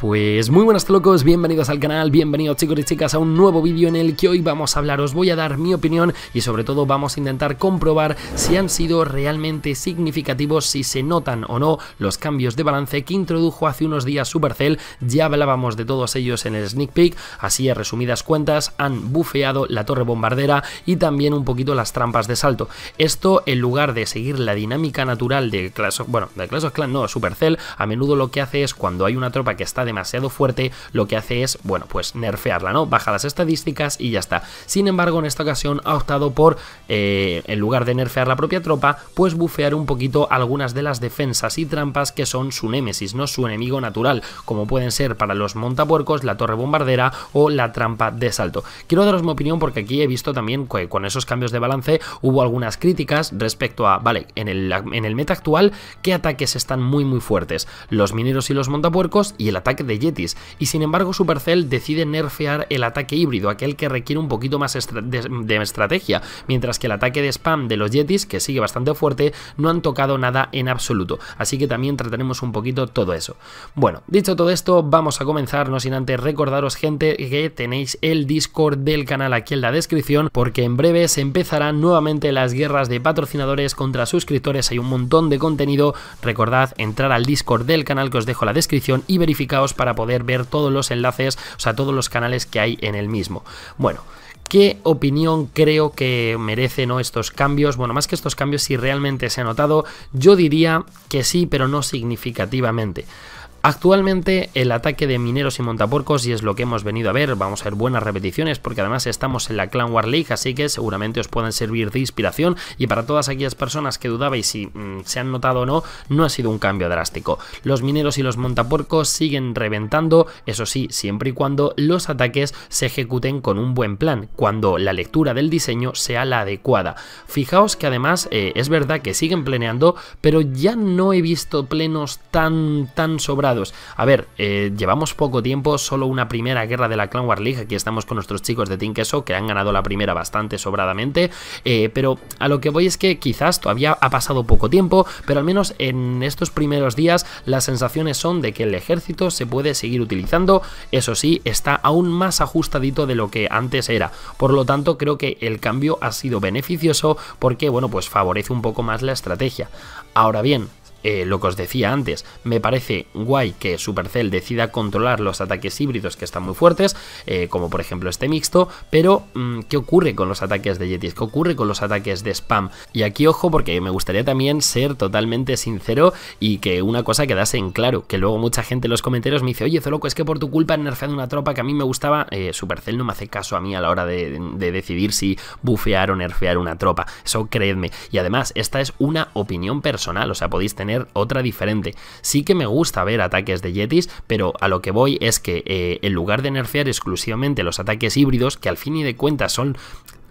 Pues muy buenas locos, bienvenidos al canal, bienvenidos chicos y chicas a un nuevo vídeo en el que hoy vamos a hablar, os voy a dar mi opinión y sobre todo vamos a intentar comprobar si han sido realmente significativos, si se notan o no los cambios de balance que introdujo hace unos días Supercell, ya hablábamos de todos ellos en el sneak peek, así a resumidas cuentas han bufeado la torre bombardera y también un poquito las trampas de salto. Esto en lugar de seguir la dinámica natural de Clash of, bueno, de Clash of Clans no, Supercell, a menudo lo que hace es cuando hay una tropa que está demasiado fuerte, lo que hace es, bueno, pues nerfearla, ¿no? Baja las estadísticas y ya está. Sin embargo, en esta ocasión ha optado por, eh, en lugar de nerfear la propia tropa, pues bufear un poquito algunas de las defensas y trampas que son su némesis, ¿no? Su enemigo natural, como pueden ser para los montapuercos, la torre bombardera o la trampa de salto. Quiero daros mi opinión porque aquí he visto también que con esos cambios de balance hubo algunas críticas respecto a, vale, en el, en el meta actual, ¿qué ataques están muy muy fuertes? Los mineros y los montapuercos y el ataque de Yetis, y sin embargo Supercell decide nerfear el ataque híbrido, aquel que requiere un poquito más de, de, estrategia, mientras que el ataque de spam de los Yetis, que sigue bastante fuerte, no han tocado nada en absoluto, así que también trataremos un poquito todo eso. Bueno, dicho todo esto, vamos a comenzar, no sin antes recordaros gente que tenéis el Discord del canal aquí en la descripción, porque en breve se empezarán nuevamente las guerras de patrocinadores contra suscriptores, hay un montón de contenido, recordad entrar al Discord del canal que os dejo en la descripción y verificaos para poder ver todos los enlaces, o sea, todos los canales que hay en el mismo. Bueno, ¿Qué opinión creo que merecen ¿no? estos cambios? Bueno, más que estos cambios, si realmente se ha notado, yo diría que sí, pero no significativamente. Actualmente el ataque de mineros y montaporcos y es lo que hemos venido a ver, vamos a ver buenas repeticiones porque además estamos en la Clan War League así que seguramente os pueden servir de inspiración y para todas aquellas personas que dudabais si mm, se han notado o no, no ha sido un cambio drástico. Los mineros y los montaporcos siguen reventando, eso sí, siempre y cuando los ataques se ejecuten con un buen plan, cuando la lectura del diseño sea la adecuada. Fijaos que además eh, es verdad que siguen planeando, pero ya no he visto plenos tan, tan sobrados a ver, eh, llevamos poco tiempo, solo una primera guerra de la Clan War League. Aquí estamos con nuestros chicos de Queso que han ganado la primera bastante sobradamente. Eh, pero a lo que voy es que quizás todavía ha pasado poco tiempo, pero al menos en estos primeros días las sensaciones son de que el ejército se puede seguir utilizando. Eso sí, está aún más ajustadito de lo que antes era. Por lo tanto, creo que el cambio ha sido beneficioso porque, bueno, pues favorece un poco más la estrategia. Ahora bien, eh, lo que os decía antes, me parece guay que Supercell decida controlar los ataques híbridos que están muy fuertes, eh, como por ejemplo este mixto, pero mm, ¿qué ocurre con los ataques de Yetis? ¿Qué ocurre con los ataques de spam? Y aquí ojo porque me gustaría también ser totalmente sincero y que una cosa quedase en claro, que luego mucha gente en los comentarios me dice, oye Zoloco, es que por tu culpa han nerfeado una tropa que a mí me gustaba, eh, Supercell no me hace caso a mí a la hora de, de decidir si bufear o nerfear una tropa, eso creedme, y además esta es una opinión personal, o sea, podéis tener otra diferente. Sí que me gusta ver ataques de Yetis, pero a lo que voy es que eh, en lugar de nerfear exclusivamente los ataques híbridos, que al fin y de cuentas son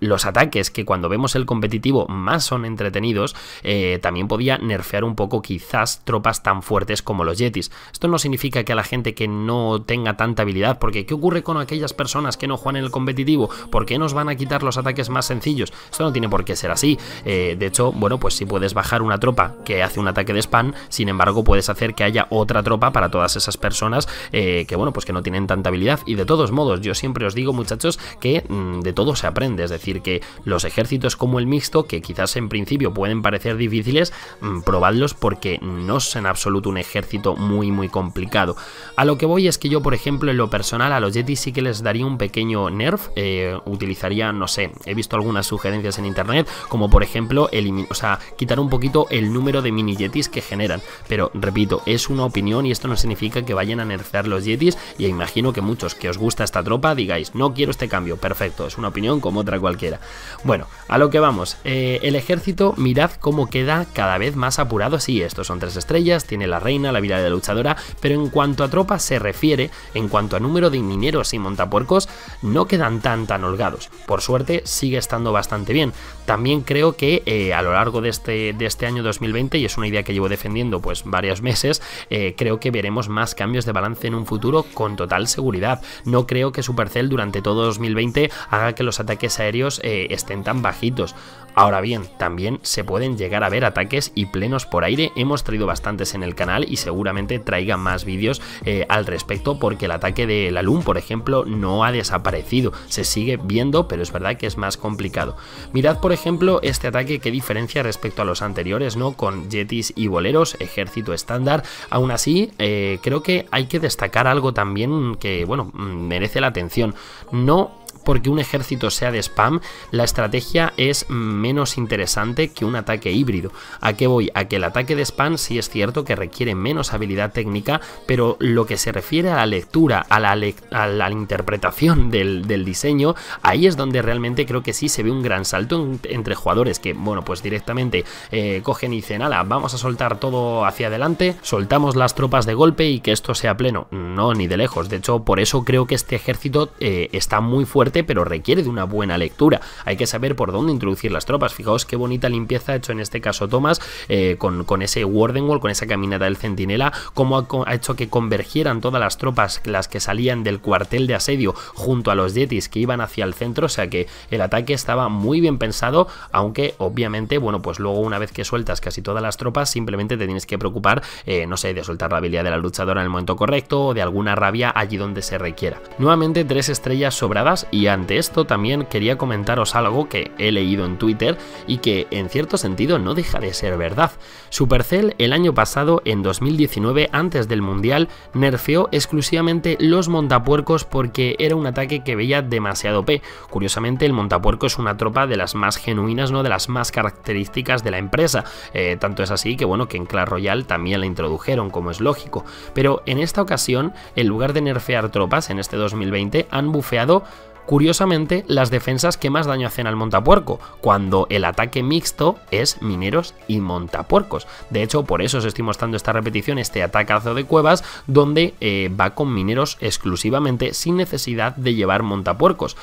los ataques que cuando vemos el competitivo más son entretenidos, eh, también podía nerfear un poco quizás tropas tan fuertes como los Yetis. Esto no significa que a la gente que no tenga tanta habilidad, porque ¿qué ocurre con aquellas personas que no juegan en el competitivo? ¿Por qué nos van a quitar los ataques más sencillos? Esto no tiene por qué ser así. Eh, de hecho, bueno, pues si puedes bajar una tropa que hace un ataque de spam, sin embargo puedes hacer que haya otra tropa para todas esas personas eh, que, bueno, pues que no tienen tanta habilidad. Y de todos modos, yo siempre os digo, muchachos, que mm, de todo se aprende, es decir, que los ejércitos como el mixto, que quizás en principio pueden parecer difíciles, mm, probadlos porque no es en absoluto un ejército muy muy complicado. A lo que voy es que yo, por ejemplo, en lo personal a los Yetis sí que les daría un pequeño nerf, eh, utilizaría, no sé, he visto algunas sugerencias en internet, como por ejemplo, o sea, quitar un poquito el número de mini Yetis que generan, pero repito, es una opinión y esto no significa que vayan a nerfear los Yetis y imagino que muchos que os gusta esta tropa digáis, no quiero este cambio, perfecto, es una opinión como otra cualquiera quiera, Bueno, a lo que vamos. Eh, el ejército, mirad cómo queda cada vez más apurado. Sí, estos son tres estrellas, tiene la reina, la vida de la luchadora, pero en cuanto a tropas se refiere, en cuanto a número de mineros y montapuercos, no quedan tan tan holgados. Por suerte, sigue estando bastante bien. También creo que eh, a lo largo de este, de este año 2020, y es una idea que llevo defendiendo pues varios meses, eh, creo que veremos más cambios de balance en un futuro con total seguridad. No creo que Supercell durante todo 2020 haga que los ataques aéreos eh, estén tan bajitos. Ahora bien, también se pueden llegar a ver ataques y plenos por aire. Hemos traído bastantes en el canal y seguramente traiga más vídeos eh, al respecto porque el ataque de la LUM, por ejemplo, no ha desaparecido. Se sigue viendo, pero es verdad que es más complicado. Mirad, por ejemplo, este ataque que diferencia respecto a los anteriores, ¿no? Con jetis y boleros, ejército estándar. Aún así, eh, creo que hay que destacar algo también que, bueno, mm, merece la atención. No porque un ejército sea de spam, la estrategia es menos interesante que un ataque híbrido. ¿A qué voy? A que el ataque de spam sí es cierto que requiere menos habilidad técnica, pero lo que se refiere a la lectura, a la, interpretación del, diseño, ahí es donde realmente creo que sí se ve un gran salto entre jugadores que, bueno, pues directamente eh, cogen y dicen, ¡nada! vamos a soltar todo hacia adelante, soltamos las tropas de golpe y que esto sea pleno. No, ni de lejos. De hecho, por eso creo que este ejército eh, está muy fuerte pero requiere de una buena lectura. Hay que saber por dónde introducir las tropas. Fijaos qué bonita limpieza ha hecho en este caso Thomas eh, con, con, ese Wardenwall, con esa caminata del centinela, cómo ha, hecho que convergieran todas las tropas, las que salían del cuartel de asedio junto a los Yetis que iban hacia el centro. O sea que el ataque estaba muy bien pensado, aunque obviamente, bueno, pues luego una vez que sueltas casi todas las tropas, simplemente te tienes que preocupar, eh, no sé, de soltar la habilidad de la luchadora en el momento correcto o de alguna rabia allí donde se requiera. Nuevamente tres estrellas sobradas y ante esto también quería comentaros algo que he leído en Twitter y que en cierto sentido no deja de ser verdad. Supercell el año pasado, en 2019, antes del Mundial, nerfeó exclusivamente los montapuercos porque era un ataque que veía demasiado P. Curiosamente, el montapuerco es una tropa de las más genuinas, no de las más características de la empresa. Eh, tanto es así que bueno, que en Clash Royale también la introdujeron, como es lógico. Pero en esta ocasión, en lugar de nerfear tropas en este 2020, han bufeado curiosamente las defensas que más daño hacen al montapuerco, cuando el ataque mixto es mineros y montapuercos. De hecho, por eso os estoy mostrando esta repetición, este atacazo de cuevas, donde eh, va con mineros exclusivamente sin necesidad de llevar montapuercos.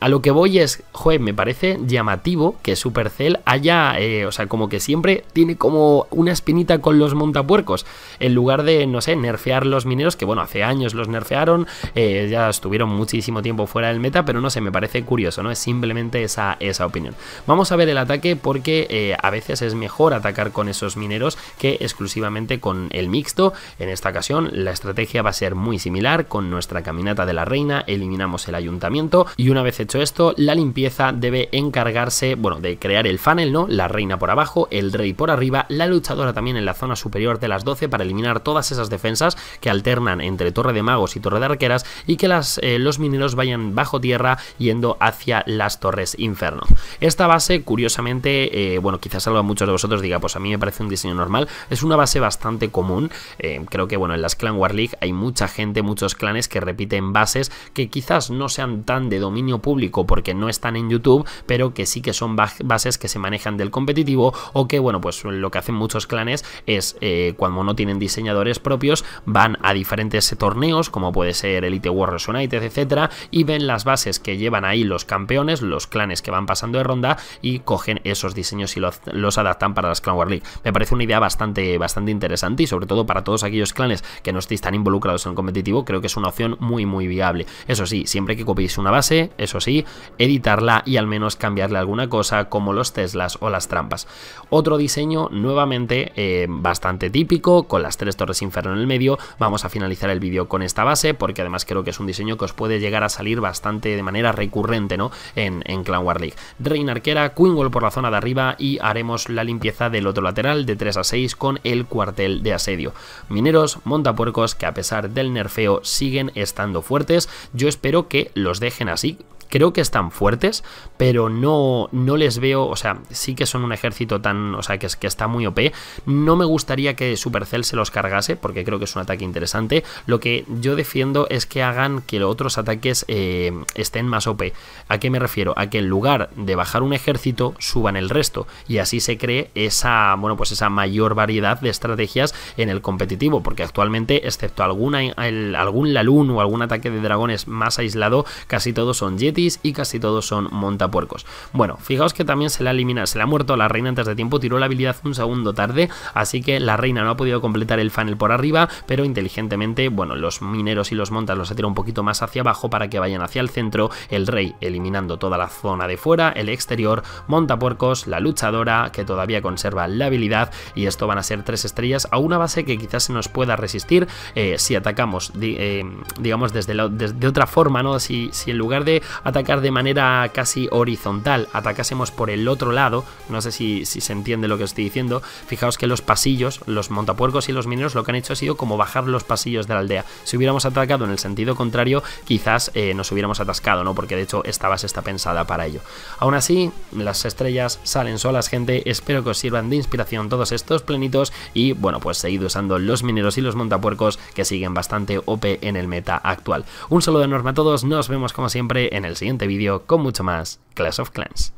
A lo que voy es, joder, me parece llamativo que Supercell haya, eh, o sea, como que siempre tiene como una espinita con los montapuercos, en lugar de, no sé, nerfear los mineros, que bueno, hace años los nerfearon, eh, ya estuvieron muchísimo tiempo fuera del meta, pero no sé, me parece curioso, ¿no? Es simplemente esa, esa opinión. Vamos a ver el ataque porque eh, a veces es mejor atacar con esos mineros que exclusivamente con el mixto. En esta ocasión la estrategia va a ser muy similar, con nuestra caminata de la reina eliminamos el ayuntamiento y una vez esto, la limpieza debe encargarse, bueno, de crear el funnel, ¿no? La reina por abajo, el rey por arriba, la luchadora también en la zona superior de las 12 para eliminar todas esas defensas que alternan entre torre de magos y torre de arqueras y que las, eh, los mineros vayan bajo tierra yendo hacia las torres inferno. Esta base, curiosamente, eh, bueno, quizás algo a muchos de vosotros diga, pues a mí me parece un diseño normal, es una base bastante común, eh, creo que, bueno, en las Clan War League hay mucha gente, muchos clanes que repiten bases que quizás no sean tan de dominio público porque no están en YouTube, pero que sí que son bases que se manejan del competitivo o que, bueno, pues lo que hacen muchos clanes es eh, cuando no tienen diseñadores propios, van a diferentes torneos, como puede ser Elite Warriors United, etcétera, y ven las bases que llevan ahí los campeones, los clanes que van pasando de ronda y cogen esos diseños y los, adaptan para las Clan War League. Me parece una idea bastante, bastante interesante y sobre todo para todos aquellos clanes que no estéis tan involucrados en el competitivo, creo que es una opción muy, muy viable. Eso sí, siempre que copiéis una base, eso sí, editarla y al menos cambiarle alguna cosa como los Teslas o las trampas. Otro diseño nuevamente eh, bastante típico, con las tres torres inferno en el medio. Vamos a finalizar el vídeo con esta base porque además creo que es un diseño que os puede llegar a salir bastante de manera recurrente ¿no? en, Clan War League. Reina Arquera, Queen por la zona de arriba y haremos la limpieza del otro lateral de 3 a 6 con el cuartel de asedio. Mineros, montapuercos que a pesar del nerfeo siguen estando fuertes, yo espero que los dejen así creo que están fuertes, pero no, no les veo, o sea, sí que son un ejército tan, o sea, que, está muy OP. No me gustaría que Supercell se los cargase, porque creo que es un ataque interesante. Lo que yo defiendo es que hagan que los otros ataques eh, estén más OP. ¿A qué me refiero? A que en lugar de bajar un ejército, suban el resto. Y así se cree esa, bueno, pues esa mayor variedad de estrategias en el competitivo, porque actualmente, excepto alguna, algún Lalun o algún ataque de dragones más aislado, casi todos son Yeti y casi todos son montapuercos. Bueno, fijaos que también se la ha se la ha muerto la reina antes de tiempo, tiró la habilidad un segundo tarde, así que la reina no ha podido completar el funnel por arriba, pero inteligentemente, bueno, los mineros y los montas los ha tirado un poquito más hacia abajo para que vayan hacia el centro, el rey eliminando toda la zona de fuera, el exterior, montapuercos, la luchadora, que todavía conserva la habilidad, y esto van a ser tres estrellas a una base que quizás se nos pueda resistir eh, si atacamos, eh, digamos, desde, de otra forma, ¿no? si en lugar de atacar de manera casi horizontal, atacásemos por el otro lado, no sé si, se entiende lo que estoy diciendo, fijaos que los pasillos, los montapuercos y los mineros lo que han hecho ha sido como bajar los pasillos de la aldea. Si hubiéramos atacado en el sentido contrario, quizás eh, nos hubiéramos atascado, ¿no? Porque de hecho esta base está pensada para ello. Aún así, las estrellas salen solas, gente. Espero que os sirvan de inspiración todos estos plenitos y bueno, pues seguid usando los mineros y los montapuercos que siguen bastante OP en el meta actual. Un saludo enorme a todos, nos vemos como siempre en el siguiente vídeo con mucho más Clash of Clans.